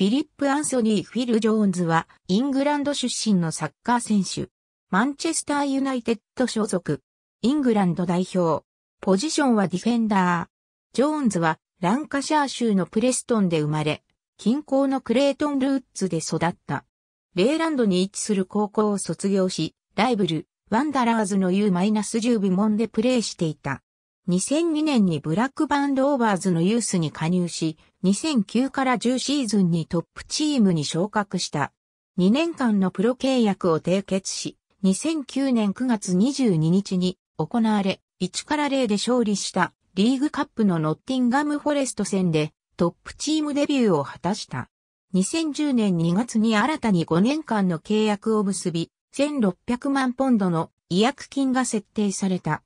フィリップ・アンソニー・フィル・ジョーンズは、イングランド出身のサッカー選手。マンチェスター・ユナイテッド所属。イングランド代表。ポジションはディフェンダー。ジョーンズは、ランカシャー州のプレストンで生まれ、近郊のクレートン・ルーツで育った。レイランドに位置する高校を卒業し、ライブル、ワンダラーズの U-10 部門でプレーしていた。2002年にブラックバンドオーバーズのユースに加入し、2009から10シーズンにトップチームに昇格した。2年間のプロ契約を締結し、2009年9月22日に行われ、1から0で勝利したリーグカップのノッティンガムフォレスト戦でトップチームデビューを果たした。2010年2月に新たに5年間の契約を結び、1600万ポンドの違約金が設定された。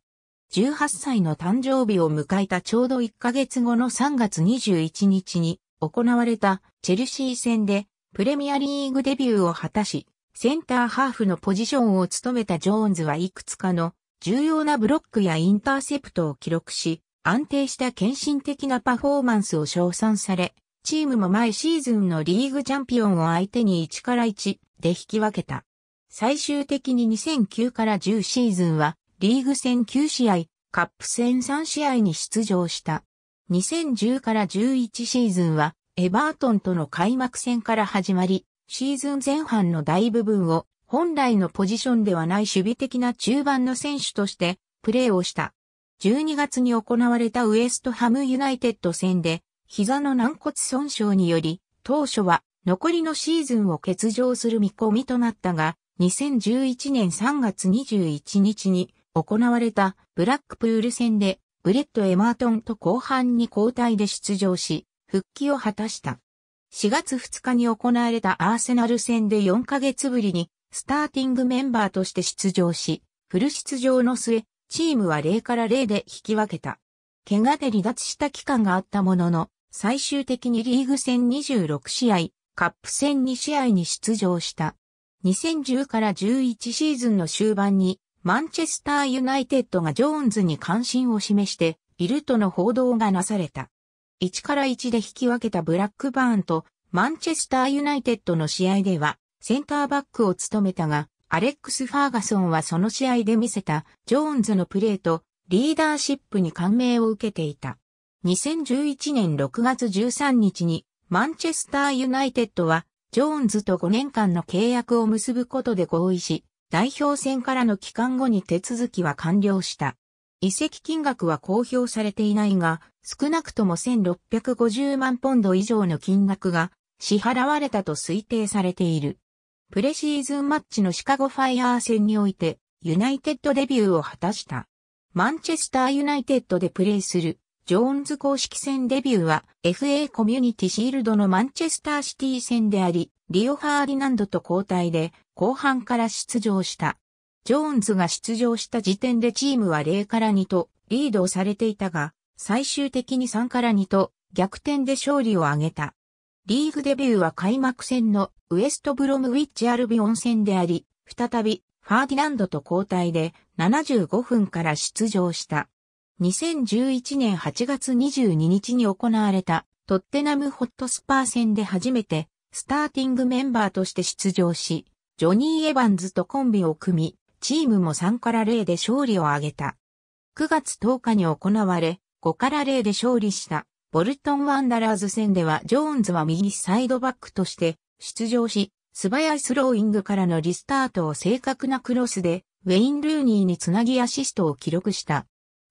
18歳の誕生日を迎えたちょうど1ヶ月後の3月21日に行われたチェルシー戦でプレミアリーグデビューを果たし、センターハーフのポジションを務めたジョーンズはいくつかの重要なブロックやインターセプトを記録し、安定した献身的なパフォーマンスを称賛され、チームも前シーズンのリーグチャンピオンを相手に1から1で引き分けた。最終的に2009から10シーズンはリーグ戦9試合、カップ戦3試合に出場した。2010から11シーズンは、エバートンとの開幕戦から始まり、シーズン前半の大部分を本来のポジションではない守備的な中盤の選手としてプレーをした。12月に行われたウエストハムユナイテッド戦で膝の軟骨損傷により当初は残りのシーズンを欠場する見込みとなったが2011年3月21日に行われたブラックプール戦でブレット・エマートンと後半に交代で出場し、復帰を果たした。4月2日に行われたアーセナル戦で4ヶ月ぶりにスターティングメンバーとして出場し、フル出場の末、チームは0から0で引き分けた。怪我で離脱した期間があったものの、最終的にリーグ戦26試合、カップ戦2試合に出場した。2010から11シーズンの終盤にマンチェスターユナイテッドがジョーンズに関心を示しているとの報道がなされた。1から1で引き分けたブラックバーンとマンチェスターユナイテッドの試合ではセンターバックを務めたが、アレックス・ファーガソンはその試合で見せたジョーンズのプレーとリーダーシップに感銘を受けていた。2011年6月13日にマンチェスターユナイテッドはジョーンズと5年間の契約を結ぶことで合意し、代表選からの期間後に手続きは完了した。移籍金額は公表されていないが、少なくとも1650万ポンド以上の金額が支払われたと推定されている。プレシーズンマッチのシカゴファイアー戦において、ユナイテッドデビューを果たした。マンチェスターユナイテッドでプレーするジョーンズ公式戦デビューは FA コミュニティシールドのマンチェスターシティ戦であり、リオ・ファーディナンドと交代で後半から出場した。ジョーンズが出場した時点でチームは0から2とリードをされていたが、最終的に3から2と逆転で勝利を挙げた。リーグデビューは開幕戦のウエストブロムウィッチアルビオン戦であり、再びファーディナンドと交代で75分から出場した。2011年8月22日に行われたトッテナムホットスパー戦で初めてスターティングメンバーとして出場し、ジョニー・エヴァンズとコンビを組み、チームも3から0で勝利を挙げた。9月10日に行われ、5から0で勝利したボルトン・ワンダラーズ戦ではジョーンズは右サイドバックとして出場し、素早いスローイングからのリスタートを正確なクロスで、ウェイン・ルーニーにつなぎアシストを記録した。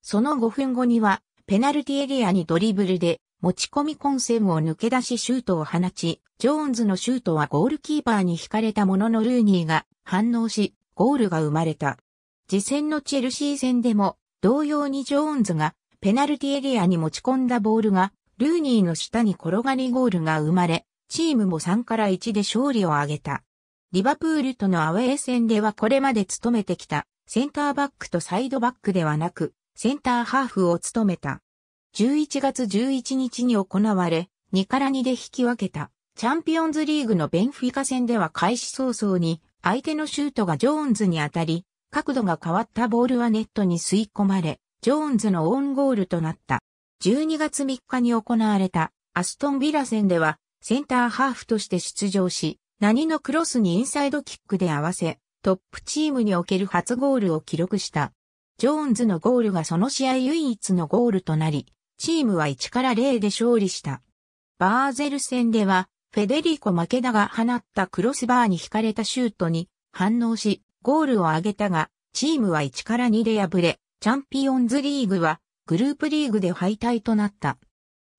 その5分後には、ペナルティエリアにドリブルで持ち込み混戦を抜け出しシュートを放ち、ジョーンズのシュートはゴールキーパーに惹かれたもののルーニーが反応し、ゴールが生まれた。次戦のチェルシー戦でも、同様にジョーンズがペナルティエリアに持ち込んだボールが、ルーニーの下に転がりゴールが生まれ、チームも3から1で勝利を挙げた。リバプールとのアウェー戦ではこれまで務めてきたセンターバックとサイドバックではなく、センターハーフを務めた。11月11日に行われ、2から2で引き分けた、チャンピオンズリーグのベンフィカ戦では開始早々に、相手のシュートがジョーンズに当たり、角度が変わったボールはネットに吸い込まれ、ジョーンズのオンゴールとなった。12月3日に行われたアストンビラ戦ではセンターハーフとして出場し、何のクロスにインサイドキックで合わせ、トップチームにおける初ゴールを記録した。ジョーンズのゴールがその試合唯一のゴールとなり、チームは1から0で勝利した。バーゼル戦では、フェデリコ・マケダが放ったクロスバーに引かれたシュートに反応し、ゴールを挙げたが、チームは1から2で敗れ、チャンピオンズリーグはグループリーグで敗退となった。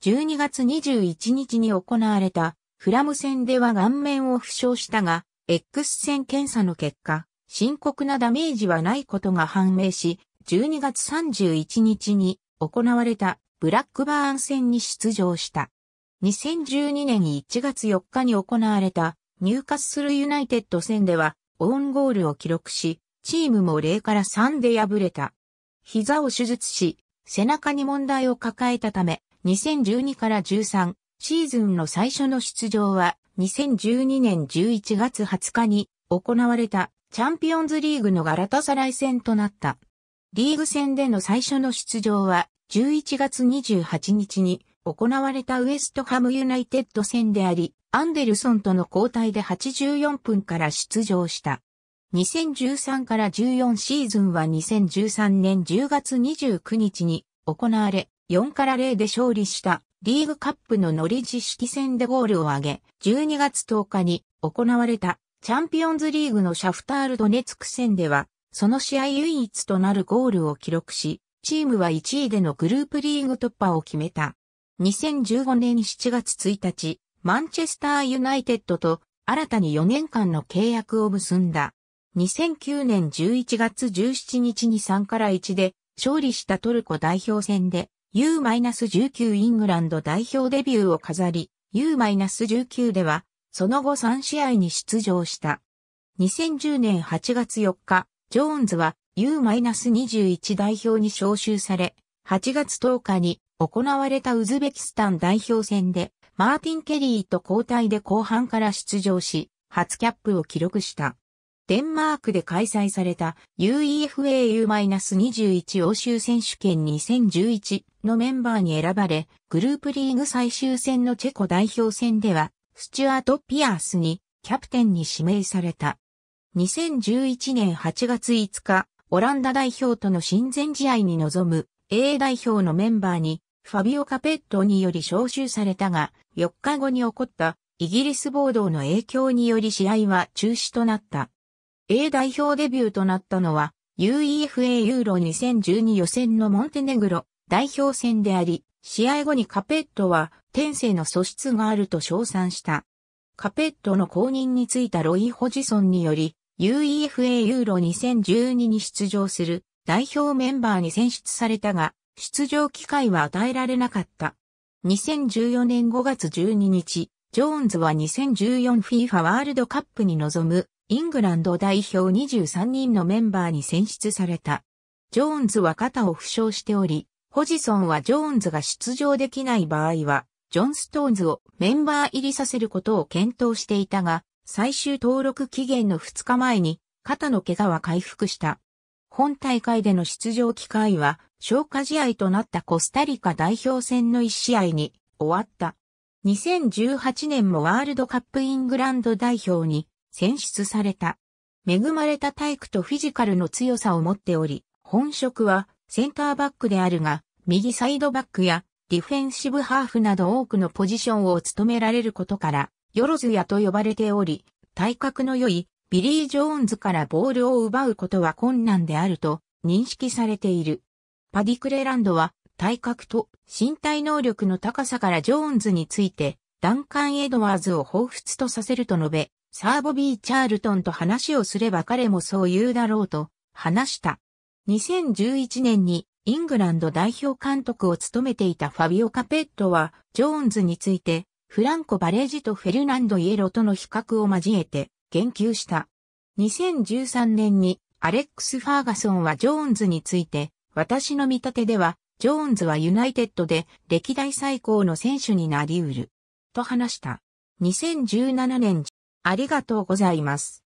12月21日に行われたフラム戦では顔面を負傷したが、X 線検査の結果、深刻なダメージはないことが判明し、12月31日に行われたブラックバーン戦に出場した。2012年1月4日に行われたニューカッスルユナイテッド戦ではオウンゴールを記録し、チームも0から3で敗れた。膝を手術し、背中に問題を抱えたため、2012から13シーズンの最初の出場は2012年11月20日に行われたチャンピオンズリーグのガラタサライ戦となった。リーグ戦での最初の出場は11月28日に行われたウエストハムユナイテッド戦であり、アンデルソンとの交代で84分から出場した。2013から14シーズンは2013年10月29日に行われ、4から0で勝利したリーグカップのノリジ式戦でゴールを挙げ、12月10日に行われたチャンピオンズリーグのシャフタールドネツク戦では、その試合唯一となるゴールを記録し、チームは1位でのグループリーグ突破を決めた。2015年7月1日、マンチェスターユナイテッドと新たに4年間の契約を結んだ。2009年11月17日に3から1で勝利したトルコ代表戦で U-19 イングランド代表デビューを飾り、U-19 ではその後3試合に出場した。2010年8月4日、ジョーンズは U-21 代表に招集され、8月10日に行われたウズベキスタン代表戦で、マーティン・ケリーと交代で後半から出場し、初キャップを記録した。デンマークで開催された UEFAU-21 欧州選手権2011のメンバーに選ばれ、グループリーグ最終戦のチェコ代表戦ではスチュアート・ピアースにキャプテンに指名された。2011年8月5日、オランダ代表との親善試合に臨む A 代表のメンバーにファビオ・カペットにより招集されたが、4日後に起こったイギリス暴動の影響により試合は中止となった。A 代表デビューとなったのは UEFA ユーロ2012予選のモンテネグロ代表戦であり、試合後にカペットは天性の素質があると称賛した。カペットの公認についたロイ・ホジソンにより、UEFA ユーロ2012に出場する代表メンバーに選出されたが、出場機会は与えられなかった。2014年5月12日、ジョーンズは 2014FIFA ワールドカップに臨むイングランド代表23人のメンバーに選出された。ジョーンズは肩を負傷しており、ホジソンはジョーンズが出場できない場合は、ジョン・ストーンズをメンバー入りさせることを検討していたが、最終登録期限の2日前に肩の怪我は回復した。本大会での出場機会は消化試合となったコスタリカ代表戦の1試合に終わった。2018年もワールドカップイングランド代表に選出された。恵まれた体育とフィジカルの強さを持っており、本職はセンターバックであるが、右サイドバックやディフェンシブハーフなど多くのポジションを務められることから、ヨロズヤと呼ばれており、体格の良いビリー・ジョーンズからボールを奪うことは困難であると認識されている。パディクレランドは体格と身体能力の高さからジョーンズについて、ダンカン・エドワーズを彷彿とさせると述べ、サーボビー・チャールトンと話をすれば彼もそう言うだろうと話した。2011年にイングランド代表監督を務めていたファビオ・カペットは、ジョーンズについて、フランコ・バレージとフェルナンド・イエロとの比較を交えて、言及した。2013年に、アレックス・ファーガソンはジョーンズについて、私の見立てでは、ジョーンズはユナイテッドで歴代最高の選手になり得る。と話した。2017年、ありがとうございます。